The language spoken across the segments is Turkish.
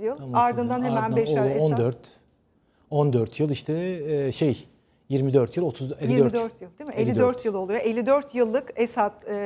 yıl. Tam ardından yıl. hemen beşer Esad. 14. 14 yıl işte e, şey 24 yıl 30 54 24 yıl değil mi? 54, 54 yıl oluyor. 54 yıllık Esad e,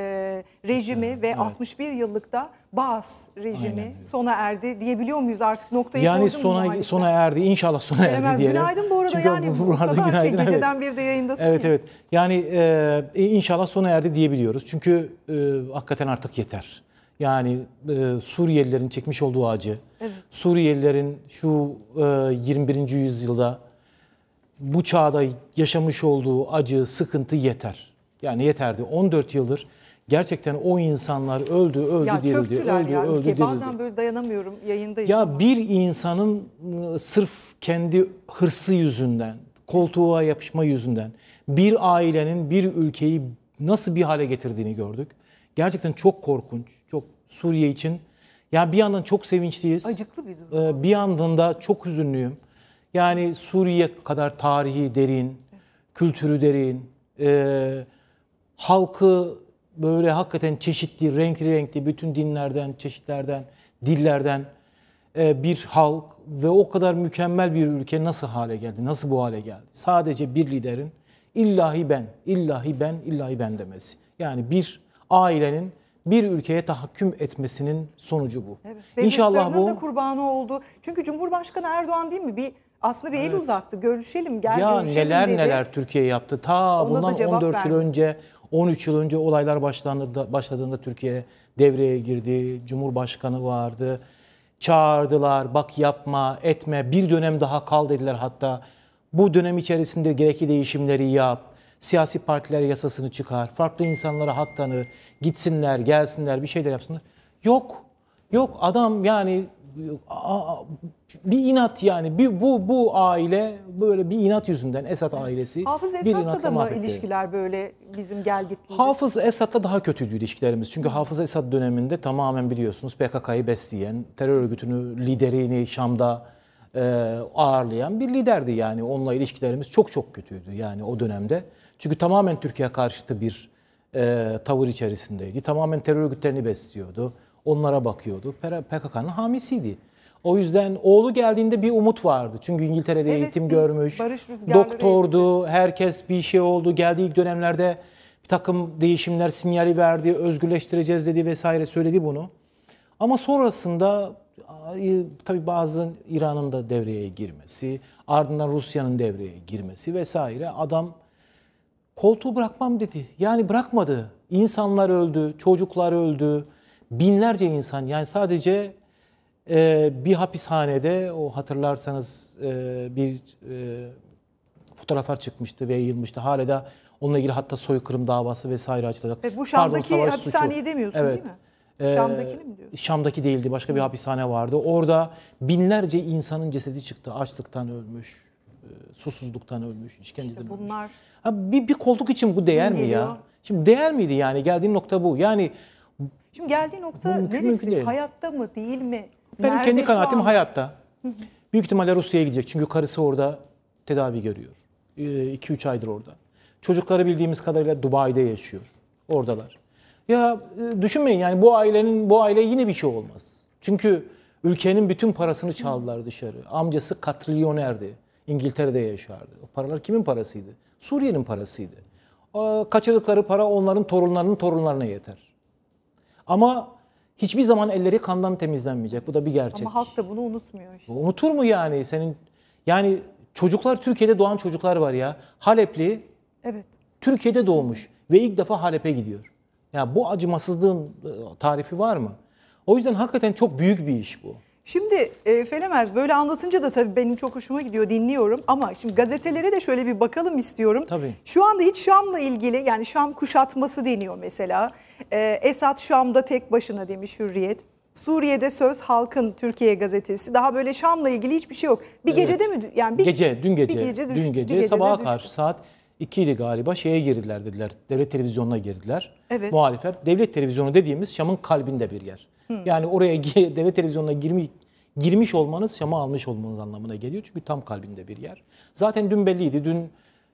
rejimi evet. ve 61 yıllık da Baas rejimi Aynen. sona erdi diyebiliyor muyuz artık noktayı Yani sona mu sona erdi. İnşallah sona erdi diyelim. Günaydın bu arada Çünkü yani bu, bu, kadar şey günaydın, şey geceden evet. bir de yayındasın. Evet ya. evet. Yani e, inşallah sona erdi diyebiliyoruz. Çünkü e, hakikaten artık yeter. Yani e, Suriyelilerin çekmiş olduğu acı, evet. Suriyelilerin şu e, 21. yüzyılda bu çağda yaşamış olduğu acı, sıkıntı yeter. Yani yeterdi. 14 yıldır gerçekten o insanlar öldü, öldü, ya dirildi, öldü, öldü. öldü, dirildi. Bazen böyle dayanamıyorum yayındayız. Ya ama. bir insanın ıı, sırf kendi hırsı yüzünden, koltuğa yapışma yüzünden bir ailenin bir ülkeyi nasıl bir hale getirdiğini gördük. Gerçekten çok korkunç, çok Suriye için. Ya bir yandan çok sevinçliyiz. Acıklı bir durum. Ee, bir yandan da çok hüzünlüyüm. Yani Suriye kadar tarihi derin, kültürü derin, e, halkı böyle hakikaten çeşitli, renkli renkli bütün dinlerden, çeşitlerden, dillerden e, bir halk ve o kadar mükemmel bir ülke nasıl hale geldi, nasıl bu hale geldi? Sadece bir liderin illahi ben, illahi ben, illahi ben demesi. Yani bir ailenin bir ülkeye tahakküm etmesinin sonucu bu. Evet. İnşallah bu da kurbanı oldu. Çünkü Cumhurbaşkanı Erdoğan değil mi bir aslında bir evet. el uzattı. Görüşelim, gel ya görüşelim neler dedi. neler Türkiye yaptı. Ta Ona bundan 14 yıl önce, 13 yıl önce olaylar başlandığında, başladığında Türkiye devreye girdi. Cumhurbaşkanı vardı. Çağırdılar, bak yapma, etme, bir dönem daha kal dediler hatta. Bu dönem içerisinde gerekli değişimleri yap Siyasi partiler yasasını çıkar. Farklı insanlara hak tanır. Gitsinler, gelsinler, bir şeyler yapsınlar. Yok. Yok adam yani bir inat yani bir bu bu aile böyle bir inat yüzünden Esat ailesi. Hafız Esat'la da mı ilişkiler böyle bizim gel gittiğimiz? Hafız Esat'la daha kötüydü ilişkilerimiz. Çünkü Hafız Esat döneminde tamamen biliyorsunuz PKK'yı besleyen, terör örgütünü liderini Şam'da e, ağırlayan bir liderdi. Yani onunla ilişkilerimiz çok çok kötüydü yani o dönemde. Çünkü tamamen Türkiye karşıtı bir e, tavır içerisindeydi. Tamamen terör örgütlerini besliyordu. Onlara bakıyordu. PKK'nın hamisiydi. O yüzden oğlu geldiğinde bir umut vardı. Çünkü İngiltere'de evet, eğitim görmüş, doktordu, reisli. herkes bir şey oldu. Geldiği ilk dönemlerde bir takım değişimler sinyali verdi, özgürleştireceğiz dedi vesaire söyledi bunu. Ama sonrasında e, tabi bazı İran'ın da devreye girmesi, ardından Rusya'nın devreye girmesi vesaire adam koltuğu bırakmam dedi. Yani bırakmadı. İnsanlar öldü, çocuklar öldü. Binlerce insan yani sadece e, bir hapishanede o hatırlarsanız e, bir e, fotoğraflar çıkmıştı ve yayılmıştı. Hala da onunla ilgili hatta soykırım davası vesaire açılacak. Evet, bu Şam'daki Pardon, hapishaneyi demiyorsun evet. değil mi? Ee, Şam'daki mi diyorsun? Şam'daki değildi. Başka bir hapishane vardı. Orada binlerce insanın cesedi çıktı. Açlıktan ölmüş, e, susuzluktan ölmüş, işkenceden İşte bunlar... ölmüş. Ha, bir, bir koltuk için bu değer mi ya? Şimdi değer miydi yani? Geldiğim nokta bu. Yani Şimdi geldiği nokta mümkün, neresi? Mümkün değil. Hayatta mı, değil mi? Benim Nerede kendi kanaatim hayatta. Büyük ihtimalle Rusya'ya gidecek. Çünkü karısı orada tedavi görüyor. 2-3 e, aydır orada. Çocukları bildiğimiz kadarıyla Dubai'de yaşıyor. Oradalar. Ya e, düşünmeyin yani bu ailenin bu aile yine bir şey olmaz. Çünkü ülkenin bütün parasını çaldılar dışarı. Amcası katrilyonerdi. İngiltere'de yaşardı. O paralar kimin parasıydı? Suriye'nin parasıydı. Kaçırdıkları para onların torunlarının torunlarına yeter. Ama hiçbir zaman elleri kandan temizlenmeyecek. Bu da bir gerçek. Ama halk da bunu unutmuyor işte. Unutur mu yani senin? Yani çocuklar Türkiye'de doğan çocuklar var ya. Halepli. Evet. Türkiye'de doğmuş ve ilk defa Halep'e gidiyor. Ya bu acımasızlığın e, tarifi var mı? O yüzden hakikaten çok büyük bir iş bu. Şimdi e, Felemez böyle anlatınca da tabii benim çok hoşuma gidiyor dinliyorum ama şimdi gazetelere de şöyle bir bakalım istiyorum. Tabii. Şu anda hiç Şam'la ilgili yani Şam kuşatması deniyor mesela. E, Esad Şam'da tek başına demiş Hürriyet. Suriye'de Söz Halkın Türkiye gazetesi. Daha böyle Şam'la ilgili hiçbir şey yok. Bir evet. gecede mi yani bir gece dün gece, bir gece düştü, dün gece, gece sabaha karşı saat ikiydi galiba şeye girdiler dediler. Devlet televizyonuna girdiler. Evet. Muhalifler. Devlet televizyonu dediğimiz Şam'ın kalbinde bir yer. Hı. Hmm. Yani oraya devlet televizyonuna girmiş, girmiş olmanız Şam'ı almış olmanız anlamına geliyor. Çünkü tam kalbinde bir yer. Zaten dün belliydi. Dün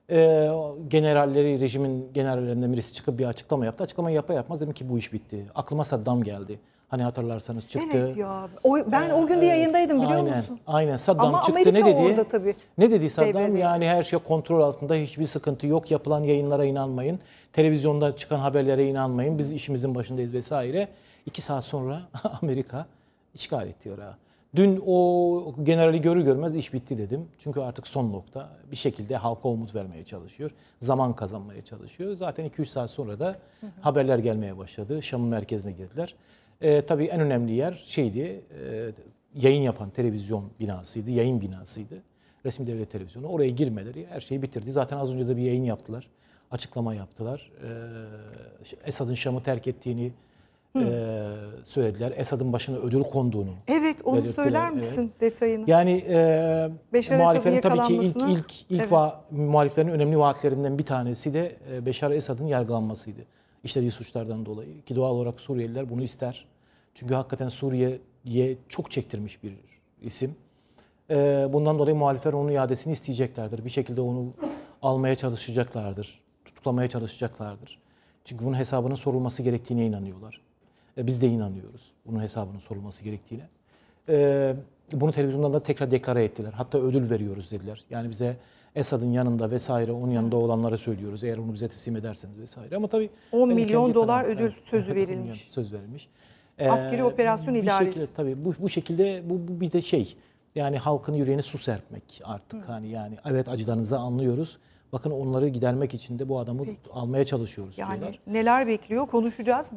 e, generalleri, rejimin generallerinden birisi çıkıp bir açıklama yaptı. Açıklama yapa yapmaz dedim ki bu iş bitti. Aklıma Saddam geldi. Hani hatırlarsanız çıktı. Evet ya. O, ben ee, o gün de ee, yayındaydım biliyor aynen, musun? Aynen. Saddam Ama çıktı. Amerika ne dedi? Orada tabii. Ne dedi Saddam? BBB. Yani her şey kontrol altında. Hiçbir sıkıntı yok. Yapılan yayınlara inanmayın. Televizyonda çıkan haberlere inanmayın. Biz işimizin başındayız vesaire. İki saat sonra Amerika işgal etti Irak'ı. Dün o generali görür görmez iş bitti dedim. Çünkü artık son nokta. Bir şekilde halka umut vermeye çalışıyor. Zaman kazanmaya çalışıyor. Zaten 2-3 saat sonra da hı hı. haberler gelmeye başladı. Şam'ın merkezine girdiler. E, tabii en önemli yer şeydi, e, yayın yapan televizyon binasıydı, yayın binasıydı. Resmi devlet televizyonu. Oraya girmeleri her şeyi bitirdi. Zaten az önce de bir yayın yaptılar. Açıklama yaptılar. E, Esad'ın Şam'ı terk ettiğini, e, söylediler. Esad'ın başına ödül konduğunu. Evet onu belirttiler. söyler misin evet. detayını? Yani e, muhaliflerin tabii ki ilk ilk ilk evet. va- muhaliflerin önemli vaatlerinden bir tanesi de e, Beşar Esad'ın yargılanmasıydı. İşlediği suçlardan dolayı ki doğal olarak Suriyeliler bunu ister. Çünkü hakikaten Suriye'ye çok çektirmiş bir isim. E, bundan dolayı muhalifler onun iadesini isteyeceklerdir. Bir şekilde onu almaya çalışacaklardır, tutuklamaya çalışacaklardır. Çünkü bunun hesabının sorulması gerektiğine inanıyorlar biz de inanıyoruz bunun hesabının sorulması gerektiğine. Ee, bunu televizyondan da tekrar deklare ettiler. Hatta ödül veriyoruz dediler. Yani bize Esad'ın yanında vesaire onun yanında olanlara söylüyoruz. Eğer onu bize teslim ederseniz vesaire. Ama tabii 10 milyon dolar ödül sözü evet, verilmiş. Söz verilmiş. Ee, Askeri operasyon idaresi. tabii bu, bu şekilde bu, bu bir de şey yani halkın yüreğine su serpmek artık Hı. hani yani evet acılarınızı anlıyoruz. Bakın onları gidermek için de bu adamı Peki. almaya çalışıyoruz yani diyorlar. neler bekliyor konuşacağız.